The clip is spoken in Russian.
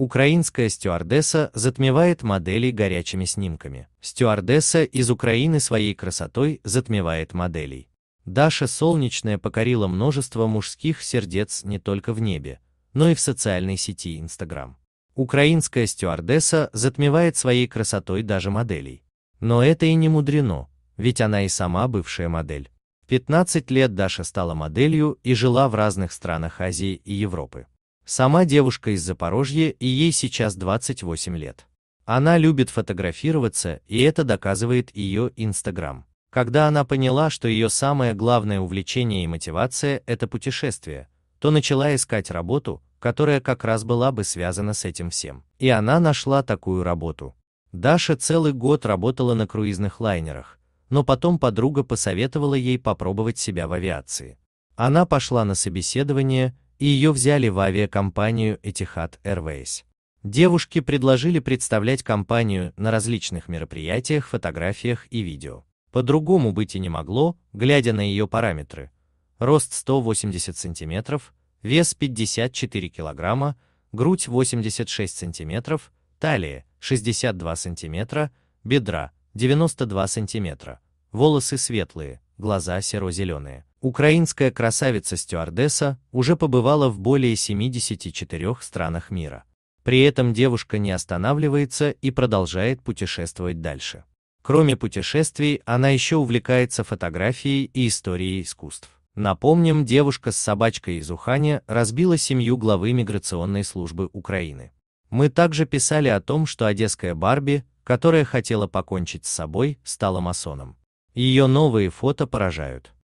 Украинская стюардесса затмевает моделей горячими снимками. Стюардесса из Украины своей красотой затмевает моделей. Даша Солнечная покорила множество мужских сердец не только в небе, но и в социальной сети Instagram. Украинская стюардесса затмевает своей красотой даже моделей. Но это и не мудрено, ведь она и сама бывшая модель. 15 лет Даша стала моделью и жила в разных странах Азии и Европы. Сама девушка из Запорожья и ей сейчас 28 лет. Она любит фотографироваться и это доказывает ее Инстаграм. Когда она поняла, что ее самое главное увлечение и мотивация – это путешествие, то начала искать работу, которая как раз была бы связана с этим всем. И она нашла такую работу. Даша целый год работала на круизных лайнерах, но потом подруга посоветовала ей попробовать себя в авиации. Она пошла на собеседование и ее взяли в авиакомпанию Etihad Airways. Девушки предложили представлять компанию на различных мероприятиях, фотографиях и видео. По-другому быть и не могло, глядя на ее параметры. Рост 180 см, вес 54 кг, грудь 86 см, талия 62 см, бедра 92 см, волосы светлые, глаза серо-зеленые. Украинская красавица-стюардесса уже побывала в более 74 странах мира. При этом девушка не останавливается и продолжает путешествовать дальше. Кроме путешествий, она еще увлекается фотографией и историей искусств. Напомним, девушка с собачкой из Уханя разбила семью главы миграционной службы Украины. Мы также писали о том, что одесская Барби, которая хотела покончить с собой, стала масоном. Ее новые фото поражают.